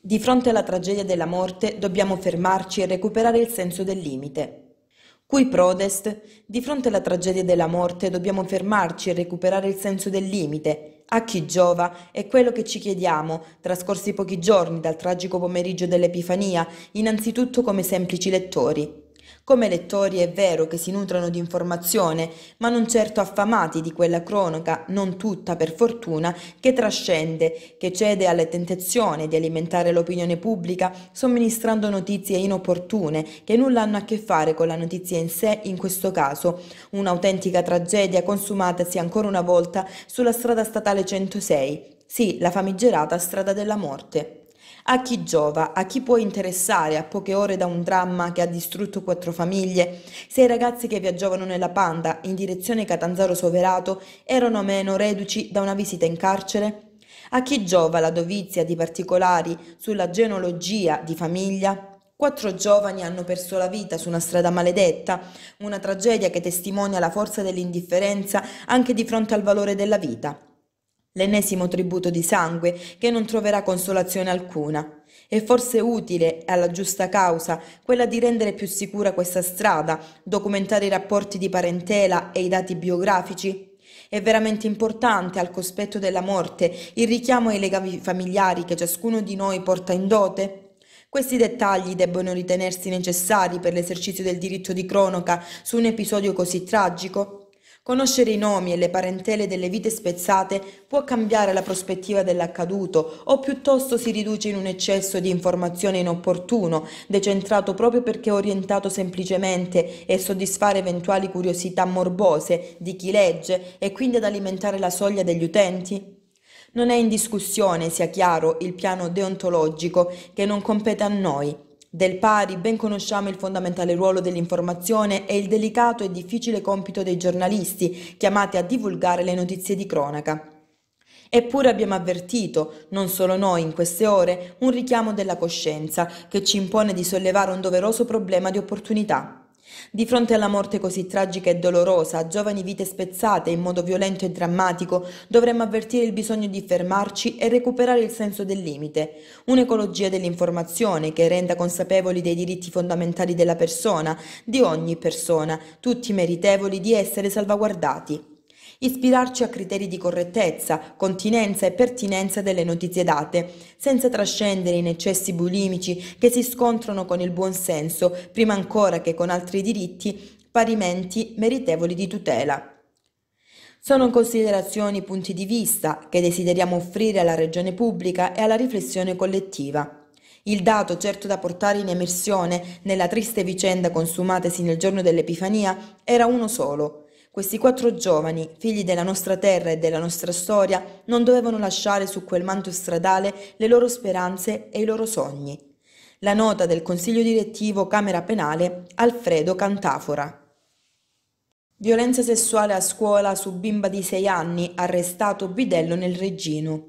Di fronte alla tragedia della morte dobbiamo fermarci e recuperare il senso del limite. Qui prodest, di fronte alla tragedia della morte dobbiamo fermarci e recuperare il senso del limite a chi giova? È quello che ci chiediamo, trascorsi pochi giorni dal tragico pomeriggio dell'Epifania, innanzitutto come semplici lettori. Come lettori è vero che si nutrono di informazione, ma non certo affamati di quella cronaca, non tutta per fortuna, che trascende, che cede alla tentazione di alimentare l'opinione pubblica somministrando notizie inopportune che nulla hanno a che fare con la notizia in sé in questo caso, un'autentica tragedia consumatasi ancora una volta sulla strada statale 106, sì, la famigerata strada della morte. A chi giova? A chi può interessare a poche ore da un dramma che ha distrutto quattro famiglie? Se i ragazzi che viaggiavano nella Panda in direzione Catanzaro Soverato erano meno reduci da una visita in carcere? A chi giova la dovizia di particolari sulla genealogia di famiglia? Quattro giovani hanno perso la vita su una strada maledetta, una tragedia che testimonia la forza dell'indifferenza anche di fronte al valore della vita l'ennesimo tributo di sangue che non troverà consolazione alcuna. È forse utile, alla giusta causa, quella di rendere più sicura questa strada, documentare i rapporti di parentela e i dati biografici? È veramente importante al cospetto della morte il richiamo ai legami familiari che ciascuno di noi porta in dote? Questi dettagli debbono ritenersi necessari per l'esercizio del diritto di cronaca su un episodio così tragico? Conoscere i nomi e le parentele delle vite spezzate può cambiare la prospettiva dell'accaduto o piuttosto si riduce in un eccesso di informazione inopportuno, decentrato proprio perché orientato semplicemente e soddisfare eventuali curiosità morbose di chi legge e quindi ad alimentare la soglia degli utenti? Non è in discussione, sia chiaro, il piano deontologico che non compete a noi del pari ben conosciamo il fondamentale ruolo dell'informazione e il delicato e difficile compito dei giornalisti chiamati a divulgare le notizie di cronaca. Eppure abbiamo avvertito, non solo noi in queste ore, un richiamo della coscienza che ci impone di sollevare un doveroso problema di opportunità. Di fronte alla morte così tragica e dolorosa, giovani vite spezzate in modo violento e drammatico, dovremmo avvertire il bisogno di fermarci e recuperare il senso del limite, un'ecologia dell'informazione che renda consapevoli dei diritti fondamentali della persona, di ogni persona, tutti meritevoli di essere salvaguardati ispirarci a criteri di correttezza, continenza e pertinenza delle notizie date, senza trascendere in eccessi bulimici che si scontrano con il buon senso, prima ancora che con altri diritti parimenti meritevoli di tutela. Sono considerazioni punti di vista che desideriamo offrire alla regione pubblica e alla riflessione collettiva. Il dato certo da portare in emersione nella triste vicenda consumatasi nel giorno dell'Epifania era uno solo, questi quattro giovani, figli della nostra terra e della nostra storia, non dovevano lasciare su quel manto stradale le loro speranze e i loro sogni. La nota del Consiglio direttivo Camera Penale Alfredo Cantafora. Violenza sessuale a scuola su bimba di 6 anni, arrestato bidello nel Reggino.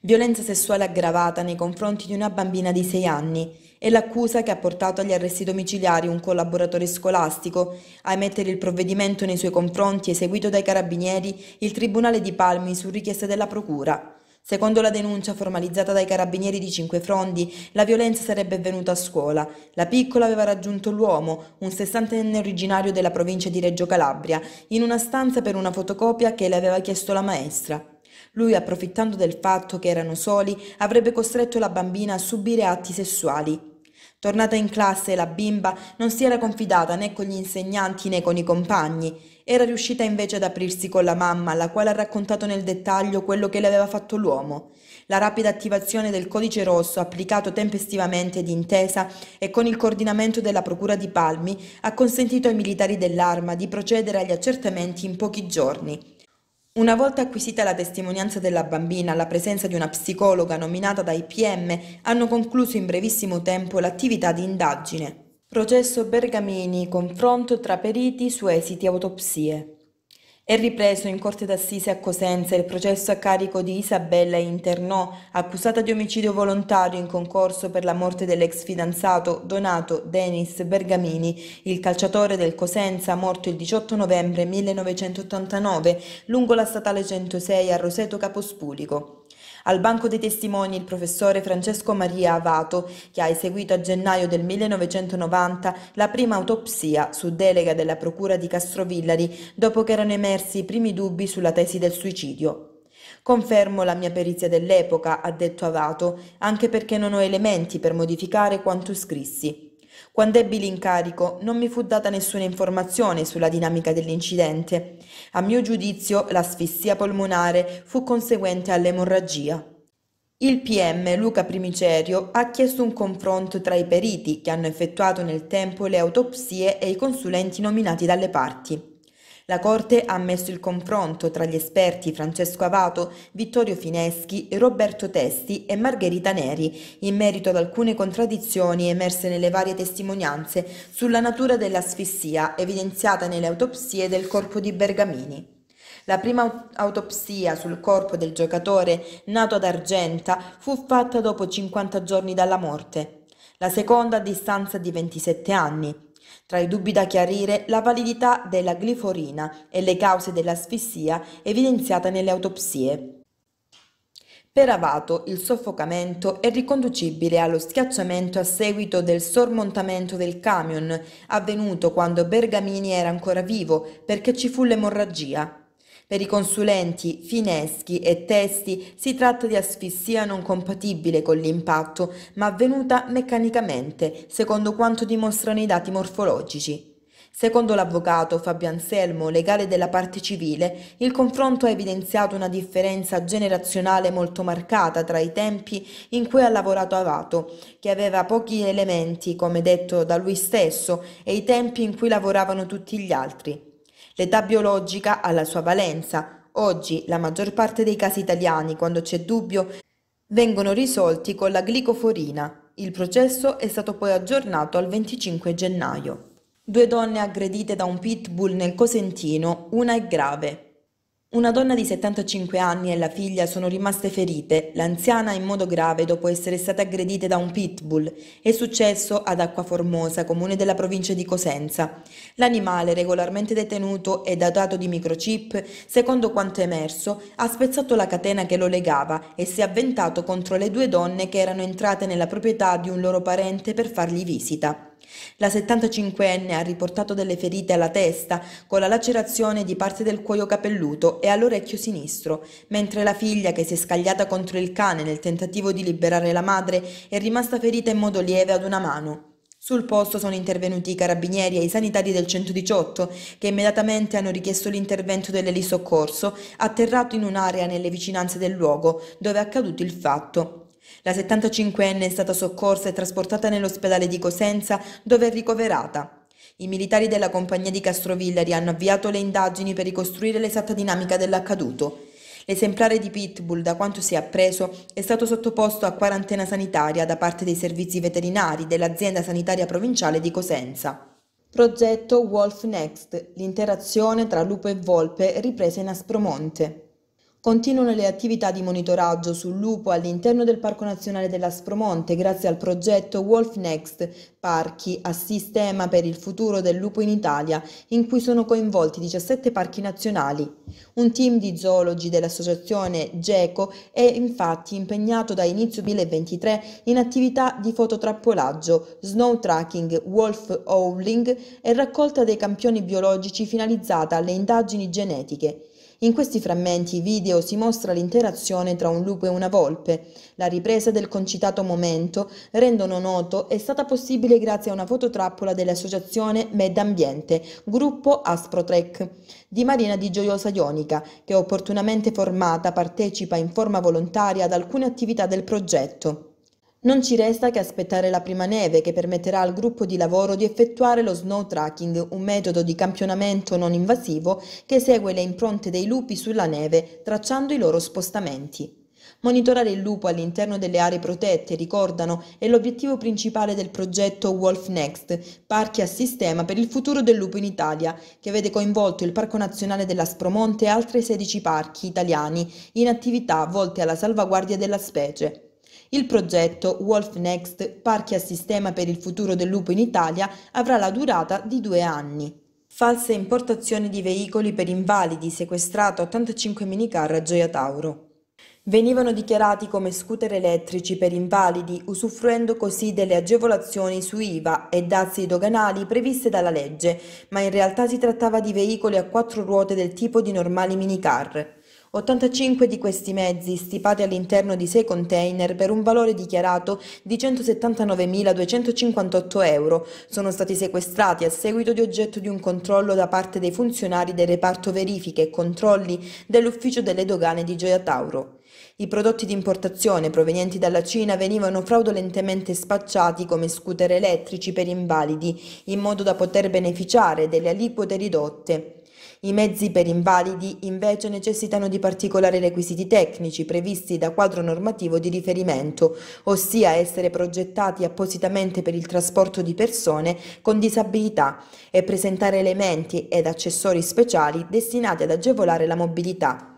Violenza sessuale aggravata nei confronti di una bambina di 6 anni. È l'accusa che ha portato agli arresti domiciliari un collaboratore scolastico. A emettere il provvedimento nei suoi confronti, eseguito dai carabinieri, il Tribunale di Palmi su richiesta della Procura. Secondo la denuncia formalizzata dai carabinieri di Cinque Frondi, la violenza sarebbe avvenuta a scuola. La piccola aveva raggiunto l'uomo, un sessantenne originario della provincia di Reggio Calabria, in una stanza per una fotocopia che le aveva chiesto la maestra. Lui, approfittando del fatto che erano soli, avrebbe costretto la bambina a subire atti sessuali. Tornata in classe, la bimba non si era confidata né con gli insegnanti né con i compagni. Era riuscita invece ad aprirsi con la mamma, la quale ha raccontato nel dettaglio quello che le aveva fatto l'uomo. La rapida attivazione del codice rosso, applicato tempestivamente d'intesa e con il coordinamento della Procura di Palmi, ha consentito ai militari dell'arma di procedere agli accertamenti in pochi giorni. Una volta acquisita la testimonianza della bambina alla presenza di una psicologa nominata dai PM, hanno concluso in brevissimo tempo l'attività di indagine. Processo Bergamini, confronto tra periti su esiti autopsie. È ripreso in corte d'assise a Cosenza il processo a carico di Isabella Internò, accusata di omicidio volontario in concorso per la morte dell'ex fidanzato Donato Denis Bergamini, il calciatore del Cosenza morto il 18 novembre 1989 lungo la statale 106 a Roseto Capospulico. Al banco dei testimoni il professore Francesco Maria Avato, che ha eseguito a gennaio del 1990 la prima autopsia su delega della Procura di Castrovillari, dopo che erano emersi i primi dubbi sulla tesi del suicidio. Confermo la mia perizia dell'epoca, ha detto Avato, anche perché non ho elementi per modificare quanto scrissi. Quando ebbi l'incarico non mi fu data nessuna informazione sulla dinamica dell'incidente. A mio giudizio l'asfissia polmonare fu conseguente all'emorragia. Il PM Luca Primicerio ha chiesto un confronto tra i periti che hanno effettuato nel tempo le autopsie e i consulenti nominati dalle parti. La Corte ha ammesso il confronto tra gli esperti Francesco Avato, Vittorio Fineschi, Roberto Testi e Margherita Neri in merito ad alcune contraddizioni emerse nelle varie testimonianze sulla natura dell'asfissia evidenziata nelle autopsie del corpo di Bergamini. La prima autopsia sul corpo del giocatore nato ad Argenta fu fatta dopo 50 giorni dalla morte, la seconda a distanza di 27 anni. Tra i dubbi da chiarire la validità della gliforina e le cause dell'asfissia evidenziate nelle autopsie. Per Avato il soffocamento è riconducibile allo schiacciamento a seguito del sormontamento del camion, avvenuto quando Bergamini era ancora vivo perché ci fu l'emorragia. Per i consulenti Fineschi e Testi si tratta di asfissia non compatibile con l'impatto, ma avvenuta meccanicamente, secondo quanto dimostrano i dati morfologici. Secondo l'avvocato Fabio Anselmo, legale della parte civile, il confronto ha evidenziato una differenza generazionale molto marcata tra i tempi in cui ha lavorato Avato, che aveva pochi elementi, come detto da lui stesso, e i tempi in cui lavoravano tutti gli altri. L'età biologica ha la sua valenza. Oggi la maggior parte dei casi italiani, quando c'è dubbio, vengono risolti con la glicoforina. Il processo è stato poi aggiornato al 25 gennaio. Due donne aggredite da un pitbull nel Cosentino, una è grave, una donna di 75 anni e la figlia sono rimaste ferite, l'anziana in modo grave dopo essere state aggredite da un pitbull. È successo ad Acqua Formosa, comune della provincia di Cosenza. L'animale, regolarmente detenuto e dotato di microchip, secondo quanto è emerso, ha spezzato la catena che lo legava e si è avventato contro le due donne che erano entrate nella proprietà di un loro parente per fargli visita. La 75enne ha riportato delle ferite alla testa con la lacerazione di parte del cuoio capelluto e all'orecchio sinistro, mentre la figlia che si è scagliata contro il cane nel tentativo di liberare la madre è rimasta ferita in modo lieve ad una mano. Sul posto sono intervenuti i carabinieri e i sanitari del 118 che immediatamente hanno richiesto l'intervento dell'elisoccorso atterrato in un'area nelle vicinanze del luogo dove è accaduto il fatto. La 75enne è stata soccorsa e trasportata nell'ospedale di Cosenza dove è ricoverata. I militari della compagnia di Castrovillari hanno avviato le indagini per ricostruire l'esatta dinamica dell'accaduto. L'esemplare di Pitbull, da quanto si è appreso, è stato sottoposto a quarantena sanitaria da parte dei servizi veterinari dell'azienda sanitaria provinciale di Cosenza. Progetto Wolf Next, l'interazione tra lupo e volpe ripresa in Aspromonte. Continuano le attività di monitoraggio sul lupo all'interno del Parco Nazionale dell'Aspromonte grazie al progetto Wolf Next Parchi a sistema per il futuro del lupo in Italia, in cui sono coinvolti 17 parchi nazionali. Un team di zoologi dell'associazione GECO è infatti impegnato da inizio 2023 in attività di fototrappolaggio, snow tracking, wolf howling e raccolta dei campioni biologici finalizzata alle indagini genetiche. In questi frammenti video si mostra l'interazione tra un lupo e una volpe. La ripresa del concitato momento, rendono noto, è stata possibile grazie a una fototrappola dell'associazione Med Ambiente, gruppo Asprotrec, di Marina di Gioiosa Ionica, che opportunamente formata partecipa in forma volontaria ad alcune attività del progetto. Non ci resta che aspettare la prima neve che permetterà al gruppo di lavoro di effettuare lo snow tracking, un metodo di campionamento non invasivo che segue le impronte dei lupi sulla neve tracciando i loro spostamenti. Monitorare il lupo all'interno delle aree protette, ricordano, è l'obiettivo principale del progetto Wolf Next, parchi a sistema per il futuro del lupo in Italia, che vede coinvolto il Parco Nazionale della Spromonte e altri 16 parchi italiani in attività volte alla salvaguardia della specie. Il progetto Wolf Next, parchi a sistema per il futuro del lupo in Italia, avrà la durata di due anni. False importazioni di veicoli per invalidi, sequestrato 85 minicar a Gioia Tauro. Venivano dichiarati come scooter elettrici per invalidi, usufruendo così delle agevolazioni su IVA e dazi doganali previste dalla legge, ma in realtà si trattava di veicoli a quattro ruote del tipo di normali minicar. 85 di questi mezzi, stipati all'interno di sei container per un valore dichiarato di 179.258 euro, sono stati sequestrati a seguito di oggetto di un controllo da parte dei funzionari del reparto verifiche e controlli dell'ufficio delle dogane di Gioia Tauro. I prodotti di importazione provenienti dalla Cina venivano fraudolentemente spacciati come scooter elettrici per invalidi, in modo da poter beneficiare delle aliquote ridotte. I mezzi per invalidi invece necessitano di particolari requisiti tecnici previsti da quadro normativo di riferimento, ossia essere progettati appositamente per il trasporto di persone con disabilità e presentare elementi ed accessori speciali destinati ad agevolare la mobilità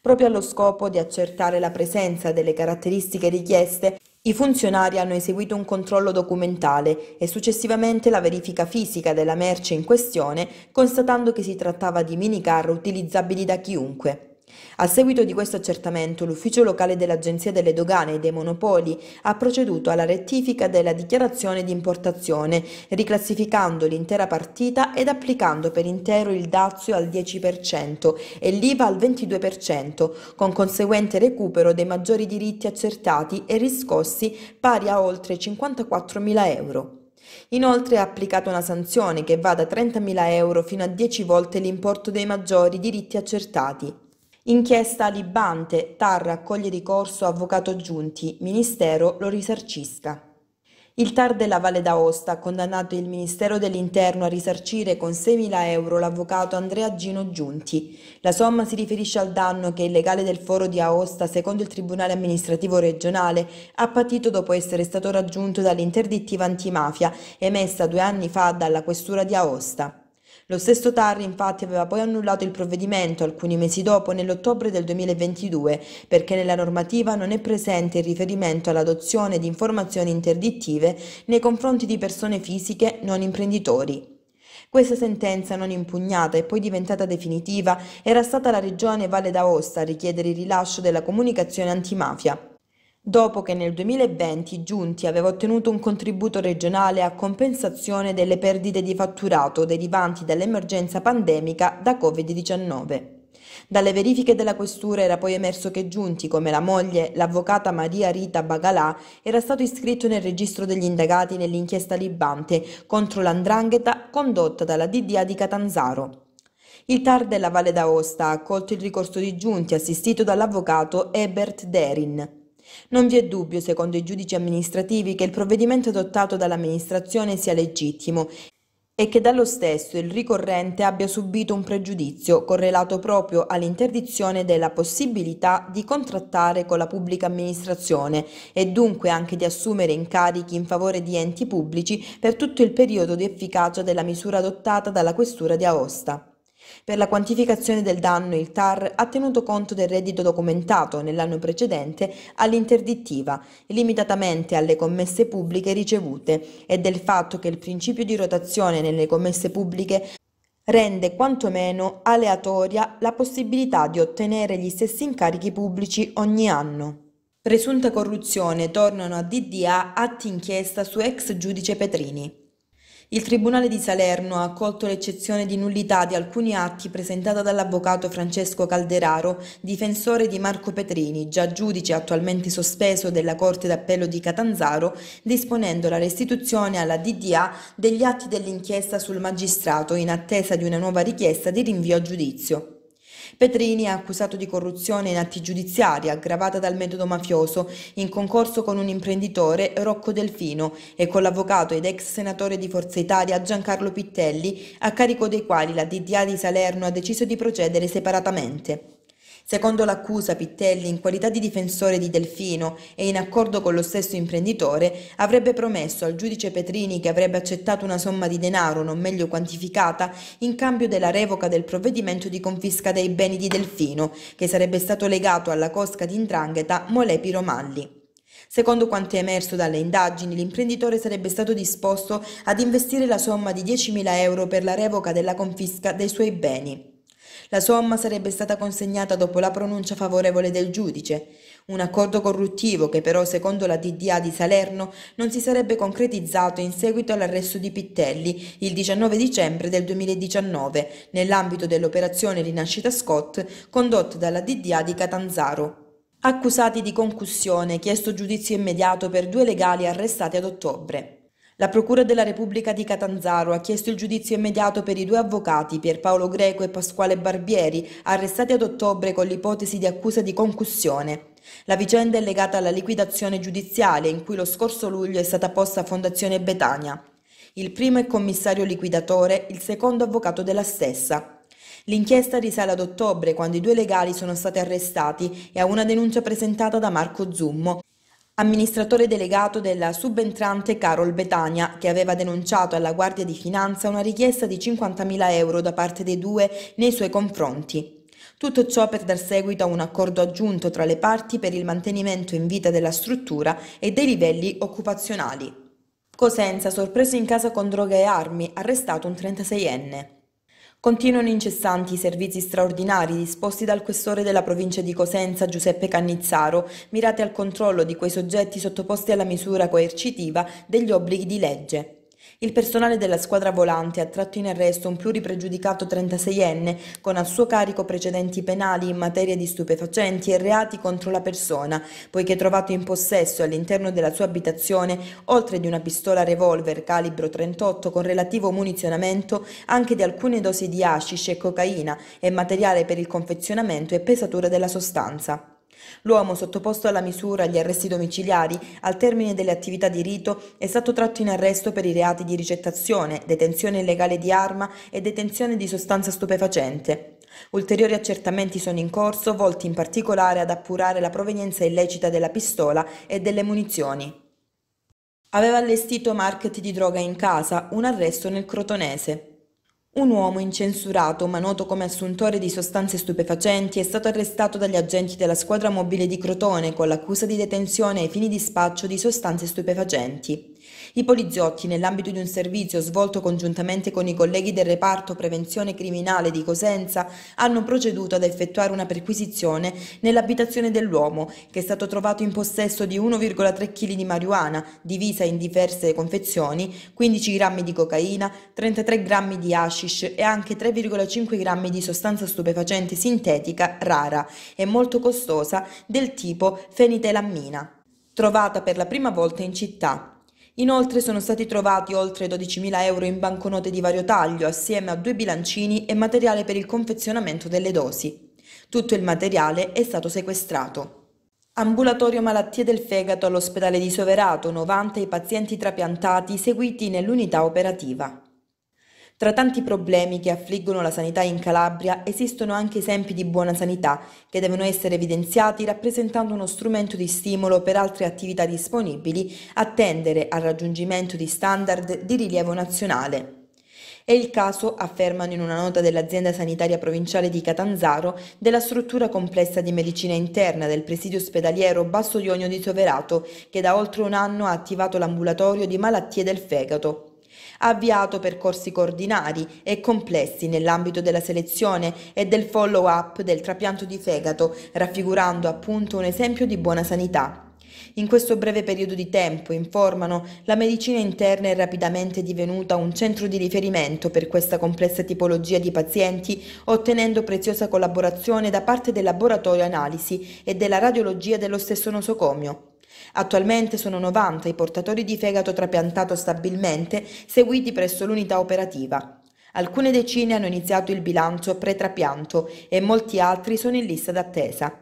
proprio allo scopo di accertare la presenza delle caratteristiche richieste i funzionari hanno eseguito un controllo documentale e successivamente la verifica fisica della merce in questione, constatando che si trattava di minicar utilizzabili da chiunque. A seguito di questo accertamento, l'ufficio locale dell'Agenzia delle Dogane e dei Monopoli ha proceduto alla rettifica della dichiarazione di importazione, riclassificando l'intera partita ed applicando per intero il dazio al 10% e l'IVA al 22%, con conseguente recupero dei maggiori diritti accertati e riscossi pari a oltre 54.000 euro. Inoltre ha applicato una sanzione che va da 30.000 euro fino a 10 volte l'importo dei maggiori diritti accertati. Inchiesta Libante, TAR accoglie ricorso avvocato Giunti, Ministero lo risarcisca. Il TAR della Valle d'Aosta ha condannato il Ministero dell'Interno a risarcire con 6.000 euro l'avvocato Andrea Gino Giunti. La somma si riferisce al danno che il legale del foro di Aosta, secondo il Tribunale amministrativo regionale, ha patito dopo essere stato raggiunto dall'interdittiva antimafia emessa due anni fa dalla Questura di Aosta. Lo stesso TAR infatti aveva poi annullato il provvedimento alcuni mesi dopo, nell'ottobre del 2022, perché nella normativa non è presente il riferimento all'adozione di informazioni interdittive nei confronti di persone fisiche non imprenditori. Questa sentenza non impugnata e poi diventata definitiva era stata la Regione Valle d'Aosta a richiedere il rilascio della comunicazione antimafia dopo che nel 2020 Giunti aveva ottenuto un contributo regionale a compensazione delle perdite di fatturato derivanti dall'emergenza pandemica da Covid-19. Dalle verifiche della questura era poi emerso che Giunti, come la moglie, l'avvocata Maria Rita Bagalà, era stato iscritto nel registro degli indagati nell'inchiesta Libante contro l'andrangheta condotta dalla DDA di Catanzaro. Il TAR della Valle d'Aosta ha accolto il ricorso di Giunti assistito dall'avvocato Ebert Derin. Non vi è dubbio, secondo i giudici amministrativi, che il provvedimento adottato dall'amministrazione sia legittimo e che dallo stesso il ricorrente abbia subito un pregiudizio correlato proprio all'interdizione della possibilità di contrattare con la pubblica amministrazione e dunque anche di assumere incarichi in favore di enti pubblici per tutto il periodo di efficacia della misura adottata dalla Questura di Aosta. Per la quantificazione del danno il TAR ha tenuto conto del reddito documentato nell'anno precedente all'interdittiva, limitatamente alle commesse pubbliche ricevute, e del fatto che il principio di rotazione nelle commesse pubbliche rende quantomeno aleatoria la possibilità di ottenere gli stessi incarichi pubblici ogni anno. Presunta corruzione tornano a DDA atti inchiesta su ex giudice Petrini. Il Tribunale di Salerno ha accolto l'eccezione di nullità di alcuni atti presentata dall'avvocato Francesco Calderaro, difensore di Marco Petrini, già giudice attualmente sospeso della Corte d'Appello di Catanzaro, disponendo la restituzione alla DDA degli atti dell'inchiesta sul magistrato in attesa di una nuova richiesta di rinvio a giudizio. Petrini è accusato di corruzione in atti giudiziari aggravata dal metodo mafioso in concorso con un imprenditore Rocco Delfino e con l'avvocato ed ex senatore di Forza Italia Giancarlo Pittelli a carico dei quali la DDA di Salerno ha deciso di procedere separatamente. Secondo l'accusa, Pittelli, in qualità di difensore di Delfino e in accordo con lo stesso imprenditore, avrebbe promesso al giudice Petrini che avrebbe accettato una somma di denaro non meglio quantificata in cambio della revoca del provvedimento di confisca dei beni di Delfino, che sarebbe stato legato alla cosca di Indrangheta Molè Piromalli. Secondo quanto è emerso dalle indagini, l'imprenditore sarebbe stato disposto ad investire la somma di 10.000 euro per la revoca della confisca dei suoi beni. La somma sarebbe stata consegnata dopo la pronuncia favorevole del giudice, un accordo corruttivo che però secondo la DDA di Salerno non si sarebbe concretizzato in seguito all'arresto di Pittelli il 19 dicembre del 2019 nell'ambito dell'operazione Rinascita Scott condotta dalla DDA di Catanzaro. Accusati di concussione, chiesto giudizio immediato per due legali arrestati ad ottobre. La Procura della Repubblica di Catanzaro ha chiesto il giudizio immediato per i due avvocati Pierpaolo Greco e Pasquale Barbieri, arrestati ad ottobre con l'ipotesi di accusa di concussione. La vicenda è legata alla liquidazione giudiziale in cui lo scorso luglio è stata posta a Fondazione Betania. Il primo è commissario liquidatore, il secondo avvocato della stessa. L'inchiesta risale ad ottobre, quando i due legali sono stati arrestati, e a una denuncia presentata da Marco Zummo, amministratore delegato della subentrante Carol Betania, che aveva denunciato alla Guardia di Finanza una richiesta di 50.000 euro da parte dei due nei suoi confronti. Tutto ciò per dar seguito a un accordo aggiunto tra le parti per il mantenimento in vita della struttura e dei livelli occupazionali. Cosenza, sorpreso in casa con droga e armi, arrestato un 36enne. Continuano incessanti i servizi straordinari disposti dal questore della provincia di Cosenza Giuseppe Cannizzaro, mirati al controllo di quei soggetti sottoposti alla misura coercitiva degli obblighi di legge. Il personale della squadra volante ha tratto in arresto un pluripregiudicato 36enne con al suo carico precedenti penali in materia di stupefacenti e reati contro la persona, poiché trovato in possesso all'interno della sua abitazione, oltre di una pistola revolver calibro 38 con relativo munizionamento, anche di alcune dosi di hashish e cocaina e materiale per il confezionamento e pesatura della sostanza. L'uomo, sottoposto alla misura agli arresti domiciliari, al termine delle attività di rito, è stato tratto in arresto per i reati di ricettazione, detenzione illegale di arma e detenzione di sostanza stupefacente. Ulteriori accertamenti sono in corso, volti in particolare ad appurare la provenienza illecita della pistola e delle munizioni. Aveva allestito market di droga in casa, un arresto nel crotonese. Un uomo incensurato, ma noto come assuntore di sostanze stupefacenti, è stato arrestato dagli agenti della squadra mobile di Crotone con l'accusa di detenzione ai fini di spaccio di sostanze stupefacenti. I poliziotti, nell'ambito di un servizio svolto congiuntamente con i colleghi del reparto prevenzione criminale di Cosenza, hanno proceduto ad effettuare una perquisizione nell'abitazione dell'uomo, che è stato trovato in possesso di 1,3 kg di marijuana, divisa in diverse confezioni, 15 grammi di cocaina, 33 grammi di hashish e anche 3,5 grammi di sostanza stupefacente sintetica rara e molto costosa del tipo fenitelammina, trovata per la prima volta in città. Inoltre sono stati trovati oltre 12.000 euro in banconote di vario taglio, assieme a due bilancini e materiale per il confezionamento delle dosi. Tutto il materiale è stato sequestrato. Ambulatorio malattie del fegato all'ospedale di Soverato, 90 i pazienti trapiantati seguiti nell'unità operativa. Tra tanti problemi che affliggono la sanità in Calabria esistono anche esempi di buona sanità che devono essere evidenziati rappresentando uno strumento di stimolo per altre attività disponibili a tendere al raggiungimento di standard di rilievo nazionale. È il caso, affermano in una nota dell'azienda sanitaria provinciale di Catanzaro, della struttura complessa di medicina interna del presidio ospedaliero Basso Ionio di Soverato, che da oltre un anno ha attivato l'ambulatorio di malattie del fegato ha avviato percorsi coordinati e complessi nell'ambito della selezione e del follow-up del trapianto di fegato, raffigurando appunto un esempio di buona sanità. In questo breve periodo di tempo, informano, la medicina interna è rapidamente divenuta un centro di riferimento per questa complessa tipologia di pazienti, ottenendo preziosa collaborazione da parte del laboratorio analisi e della radiologia dello stesso nosocomio. Attualmente sono 90 i portatori di fegato trapiantato stabilmente seguiti presso l'unità operativa. Alcune decine hanno iniziato il bilancio pre-trapianto e molti altri sono in lista d'attesa.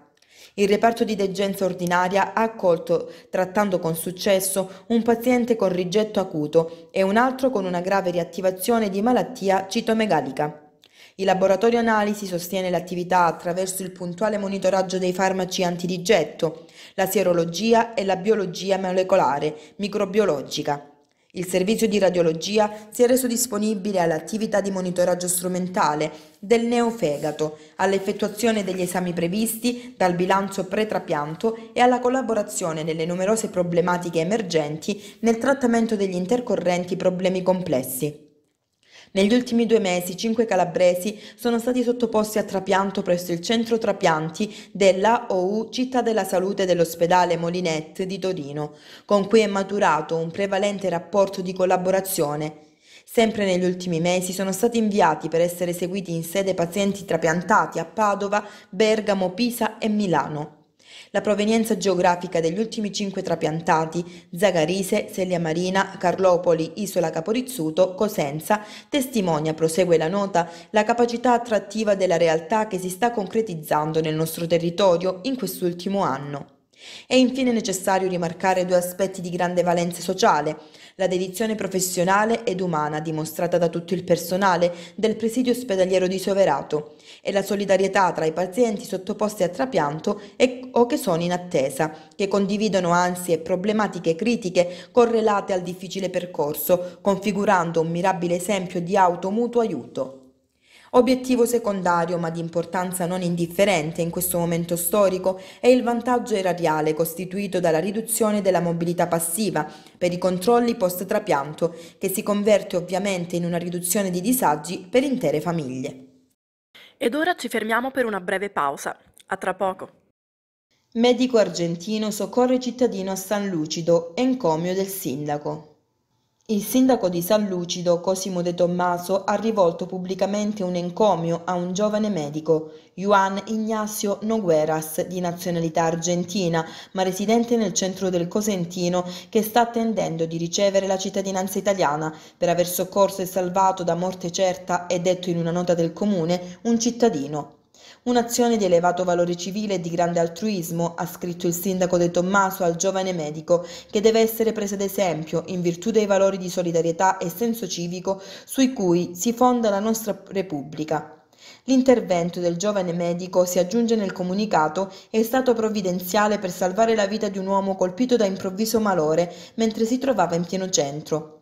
Il reparto di degenza ordinaria ha accolto, trattando con successo, un paziente con rigetto acuto e un altro con una grave riattivazione di malattia citomegalica. Il laboratorio analisi sostiene l'attività attraverso il puntuale monitoraggio dei farmaci rigetto la sierologia e la biologia molecolare microbiologica. Il servizio di radiologia si è reso disponibile all'attività di monitoraggio strumentale del neofegato, all'effettuazione degli esami previsti dal bilancio pretrapianto e alla collaborazione nelle numerose problematiche emergenti nel trattamento degli intercorrenti problemi complessi. Negli ultimi due mesi cinque calabresi sono stati sottoposti a trapianto presso il centro trapianti della OU Città della Salute dell'ospedale Molinet di Torino, con cui è maturato un prevalente rapporto di collaborazione. Sempre negli ultimi mesi sono stati inviati per essere seguiti in sede pazienti trapiantati a Padova, Bergamo, Pisa e Milano. La provenienza geografica degli ultimi cinque trapiantati, Zagarise, Selia Marina, Carlopoli, Isola Caporizzuto, Cosenza, testimonia, prosegue la nota, la capacità attrattiva della realtà che si sta concretizzando nel nostro territorio in quest'ultimo anno. È infine necessario rimarcare due aspetti di grande valenza sociale, la dedizione professionale ed umana dimostrata da tutto il personale del presidio ospedaliero di Soverato e la solidarietà tra i pazienti sottoposti a trapianto e, o che sono in attesa, che condividono ansie e problematiche critiche correlate al difficile percorso, configurando un mirabile esempio di auto-mutuo aiuto. Obiettivo secondario, ma di importanza non indifferente in questo momento storico, è il vantaggio erariale costituito dalla riduzione della mobilità passiva per i controlli post-trapianto, che si converte ovviamente in una riduzione di disagi per intere famiglie. Ed ora ci fermiamo per una breve pausa. A tra poco. Medico argentino soccorre cittadino a San Lucido, encomio del sindaco. Il sindaco di San Lucido, Cosimo De Tommaso, ha rivolto pubblicamente un encomio a un giovane medico, Juan Ignacio Nogueras, di nazionalità argentina, ma residente nel centro del Cosentino, che sta attendendo di ricevere la cittadinanza italiana per aver soccorso e salvato da morte certa, è detto in una nota del comune, un cittadino Un'azione di elevato valore civile e di grande altruismo, ha scritto il sindaco De Tommaso al giovane medico, che deve essere presa d'esempio in virtù dei valori di solidarietà e senso civico sui cui si fonda la nostra Repubblica. L'intervento del giovane medico, si aggiunge nel comunicato, è stato provvidenziale per salvare la vita di un uomo colpito da improvviso malore mentre si trovava in pieno centro.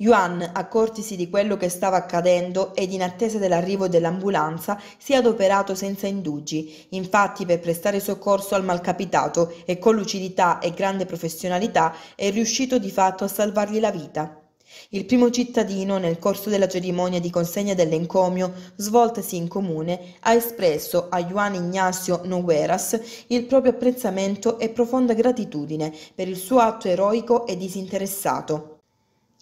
Yuan, accortisi di quello che stava accadendo ed in attesa dell'arrivo dell'ambulanza, si è adoperato senza indugi, infatti per prestare soccorso al malcapitato e con lucidità e grande professionalità è riuscito di fatto a salvargli la vita. Il primo cittadino, nel corso della cerimonia di consegna dell'encomio svoltasi in comune, ha espresso a Juan Ignacio Nogueras il proprio apprezzamento e profonda gratitudine per il suo atto eroico e disinteressato.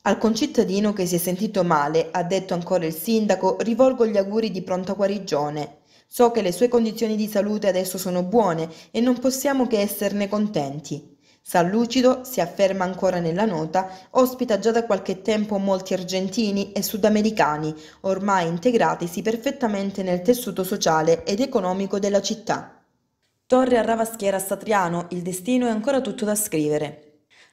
Al concittadino che si è sentito male, ha detto ancora il sindaco, rivolgo gli auguri di pronta guarigione. So che le sue condizioni di salute adesso sono buone e non possiamo che esserne contenti. San Lucido, si afferma ancora nella nota, ospita già da qualche tempo molti argentini e sudamericani, ormai integratisi perfettamente nel tessuto sociale ed economico della città. Torre a Ravaschiera Satriano, il destino è ancora tutto da scrivere.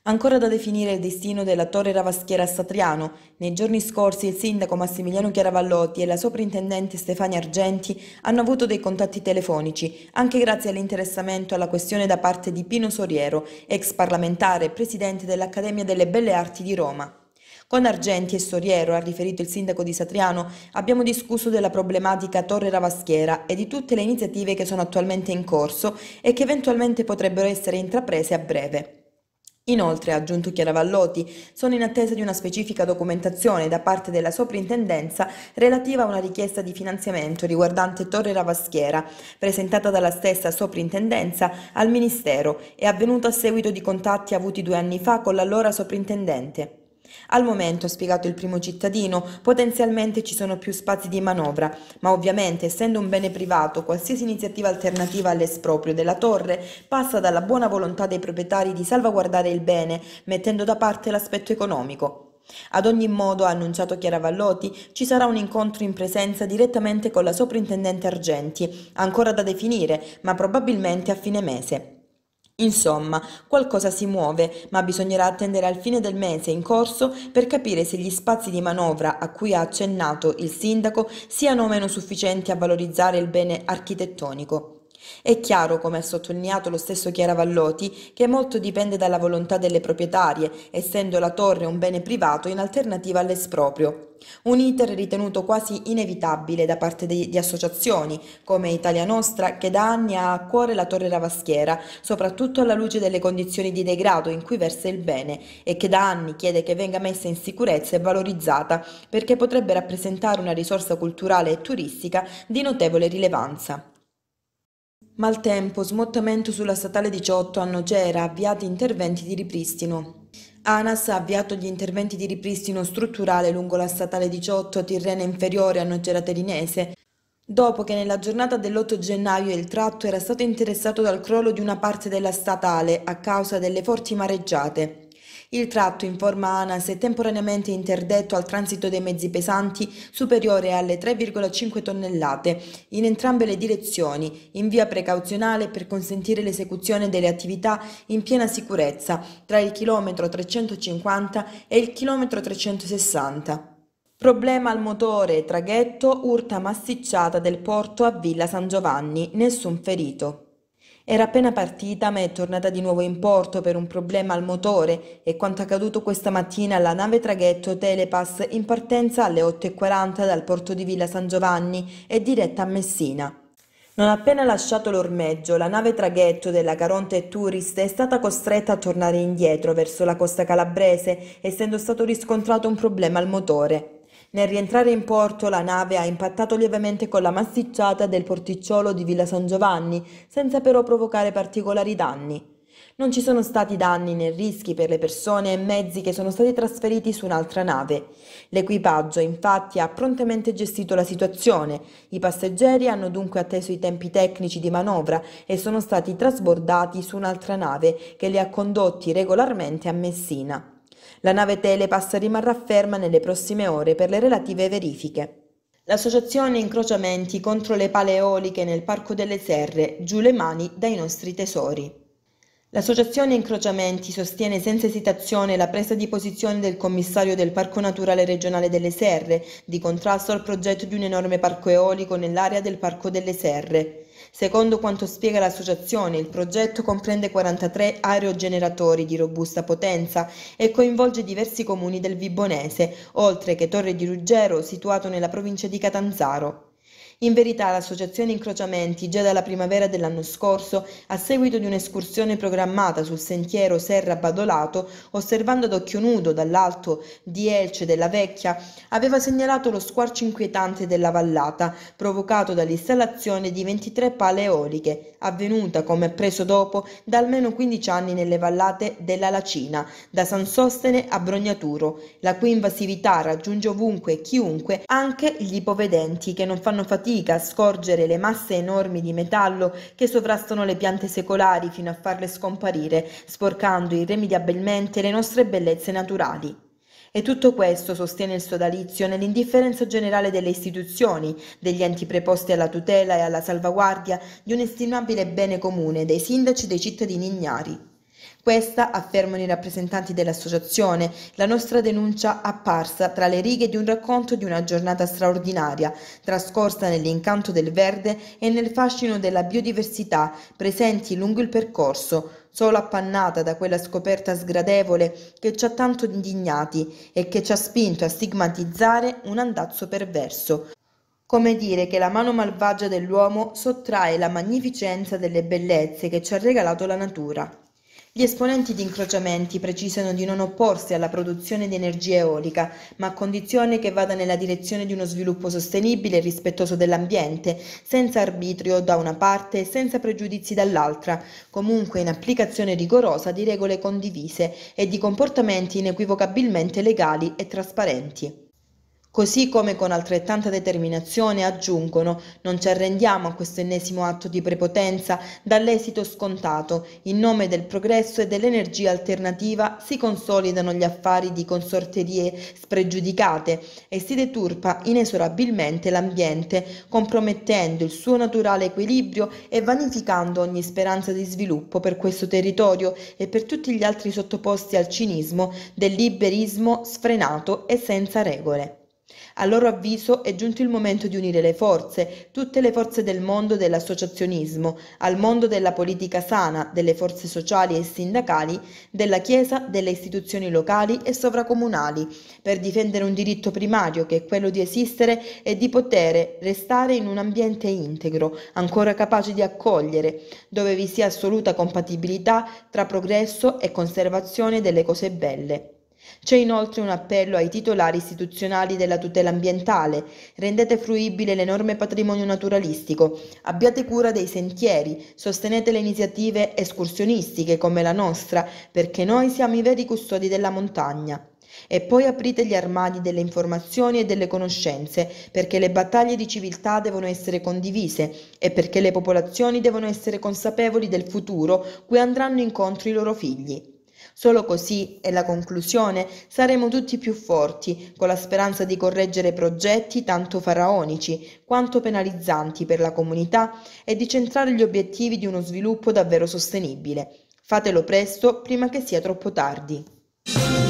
Ancora da definire il destino della Torre Ravaschiera a Satriano. Nei giorni scorsi il sindaco Massimiliano Chiaravallotti e la soprintendente Stefania Argenti hanno avuto dei contatti telefonici, anche grazie all'interessamento alla questione da parte di Pino Soriero, ex parlamentare e presidente dell'Accademia delle Belle Arti di Roma. Con Argenti e Soriero, ha riferito il sindaco di Satriano, abbiamo discusso della problematica Torre Ravaschiera e di tutte le iniziative che sono attualmente in corso e che eventualmente potrebbero essere intraprese a breve. Inoltre, ha aggiunto Chiara sono in attesa di una specifica documentazione da parte della Soprintendenza relativa a una richiesta di finanziamento riguardante Torre Ravaschiera, presentata dalla stessa Soprintendenza al Ministero e avvenuta a seguito di contatti avuti due anni fa con l'allora Soprintendente. Al momento, ha spiegato il primo cittadino, potenzialmente ci sono più spazi di manovra, ma ovviamente essendo un bene privato qualsiasi iniziativa alternativa all'esproprio della torre passa dalla buona volontà dei proprietari di salvaguardare il bene, mettendo da parte l'aspetto economico. Ad ogni modo, ha annunciato Chiara Vallotti, ci sarà un incontro in presenza direttamente con la soprintendente Argenti, ancora da definire, ma probabilmente a fine mese. Insomma, qualcosa si muove, ma bisognerà attendere al fine del mese in corso per capire se gli spazi di manovra a cui ha accennato il sindaco siano o meno sufficienti a valorizzare il bene architettonico. È chiaro, come ha sottolineato lo stesso Chiaravalloti, che molto dipende dalla volontà delle proprietarie, essendo la torre un bene privato in alternativa all'esproprio. Un iter ritenuto quasi inevitabile da parte di, di, associazioni come Italia Nostra che da anni ha a cuore la Torre Ravaschiera, soprattutto alla luce delle condizioni di degrado in cui versa il bene e che da anni chiede che venga messa in sicurezza e valorizzata perché potrebbe rappresentare una risorsa culturale e turistica di notevole rilevanza. Maltempo, smottamento sulla statale 18 a Nocera, avviati interventi di ripristino. ANAS ha avviato gli interventi di ripristino strutturale lungo la statale 18 a Tirrena inferiore a Nocera Terinese, dopo che nella giornata dell'8 gennaio il tratto era stato interessato dal crollo di una parte della statale a causa delle forti mareggiate. Il tratto in forma ANAS è temporaneamente interdetto al transito dei mezzi pesanti superiore alle 3,5 tonnellate in entrambe le direzioni, in via precauzionale per consentire l'esecuzione delle attività in piena sicurezza tra il chilometro 350 e il chilometro 360. Problema al motore, traghetto, urta massicciata del porto a Villa San Giovanni, nessun ferito. Era appena partita ma è tornata di nuovo in porto per un problema al motore e quanto accaduto questa mattina alla nave traghetto Telepass in partenza alle 8.40 dal porto di Villa San Giovanni e diretta a Messina. Non appena lasciato l'ormeggio, la nave traghetto della Caronte Tourist è stata costretta a tornare indietro verso la costa calabrese, essendo stato riscontrato un problema al motore. Nel rientrare in porto la nave ha impattato lievemente con la massicciata del porticciolo di Villa San Giovanni, senza però provocare particolari danni. Non ci sono stati danni né rischi per le persone e mezzi che sono stati trasferiti su un'altra nave. L'equipaggio infatti ha prontamente gestito la situazione, i passeggeri hanno dunque atteso i tempi tecnici di manovra e sono stati trasbordati su un'altra nave che li ha condotti regolarmente a Messina. La nave Telepass rimarrà ferma nelle prossime ore per le relative verifiche. L'associazione Incrociamenti contro le pale eoliche nel Parco delle Serre, giù le mani dai nostri tesori. L'associazione Incrociamenti sostiene senza esitazione la presa di posizione del commissario del Parco Naturale Regionale delle Serre di contrasto al progetto di un enorme parco eolico nell'area del Parco delle Serre. Secondo quanto spiega l'associazione, il progetto comprende 43 aerogeneratori di robusta potenza e coinvolge diversi comuni del Vibonese, oltre che Torre di Ruggero, situato nella provincia di Catanzaro. In verità l'associazione Incrociamenti, già dalla primavera dell'anno scorso, a seguito di un'escursione programmata sul sentiero Serra Badolato, osservando ad occhio nudo dall'alto di Elce della Vecchia, aveva segnalato lo squarcio inquietante della vallata, provocato dall'installazione di 23 pale eoliche, avvenuta, come appreso dopo, da almeno 15 anni nelle vallate della Lacina, da San Sostene a Brognaturo, la cui invasività raggiunge ovunque e chiunque, anche gli ipovedenti che non fanno fatica fatica a scorgere le masse enormi di metallo che sovrastano le piante secolari fino a farle scomparire, sporcando irrimediabilmente le nostre bellezze naturali. E tutto questo, sostiene il sodalizio, nell'indifferenza generale delle istituzioni, degli enti preposti alla tutela e alla salvaguardia di un estimabile bene comune, dei sindaci e dei cittadini ignari. Questa, affermano i rappresentanti dell'associazione, la nostra denuncia apparsa tra le righe di un racconto di una giornata straordinaria, trascorsa nell'incanto del verde e nel fascino della biodiversità presenti lungo il percorso, solo appannata da quella scoperta sgradevole che ci ha tanto indignati e che ci ha spinto a stigmatizzare un andazzo perverso. Come dire che la mano malvagia dell'uomo sottrae la magnificenza delle bellezze che ci ha regalato la natura. Gli esponenti di Incrociamenti precisano di non opporsi alla produzione di energia eolica, ma a condizione che vada nella direzione di uno sviluppo sostenibile e rispettoso dell'ambiente, senza arbitrio da una parte e senza pregiudizi dall'altra, comunque in applicazione rigorosa di regole condivise e di comportamenti inequivocabilmente legali e trasparenti così come con altrettanta determinazione aggiungono non ci arrendiamo a questo ennesimo atto di prepotenza dall'esito scontato, in nome del progresso e dell'energia alternativa si consolidano gli affari di consorterie spregiudicate e si deturpa inesorabilmente l'ambiente, compromettendo il suo naturale equilibrio e vanificando ogni speranza di sviluppo per questo territorio e per tutti gli altri sottoposti al cinismo del liberismo sfrenato e senza regole. A loro avviso è giunto il momento di unire le forze, tutte le forze del mondo dell'associazionismo, al mondo della politica sana, delle forze sociali e sindacali, della Chiesa, delle istituzioni locali e sovracomunali, per difendere un diritto primario che è quello di esistere e di poter restare in un ambiente integro, ancora capace di accogliere, dove vi sia assoluta compatibilità tra progresso e conservazione delle cose belle. C'è inoltre un appello ai titolari istituzionali della tutela ambientale. Rendete fruibile l'enorme patrimonio naturalistico. Abbiate cura dei sentieri. Sostenete le iniziative escursionistiche come la nostra, perché noi siamo i veri custodi della montagna. E poi aprite gli armadi delle informazioni e delle conoscenze, perché le battaglie di civiltà devono essere condivise e perché le popolazioni devono essere consapevoli del futuro cui andranno incontro i loro figli. Solo così, è la conclusione, saremo tutti più forti, con la speranza di correggere progetti tanto faraonici quanto penalizzanti per la comunità e di centrare gli obiettivi di uno sviluppo davvero sostenibile. Fatelo presto, prima che sia troppo tardi.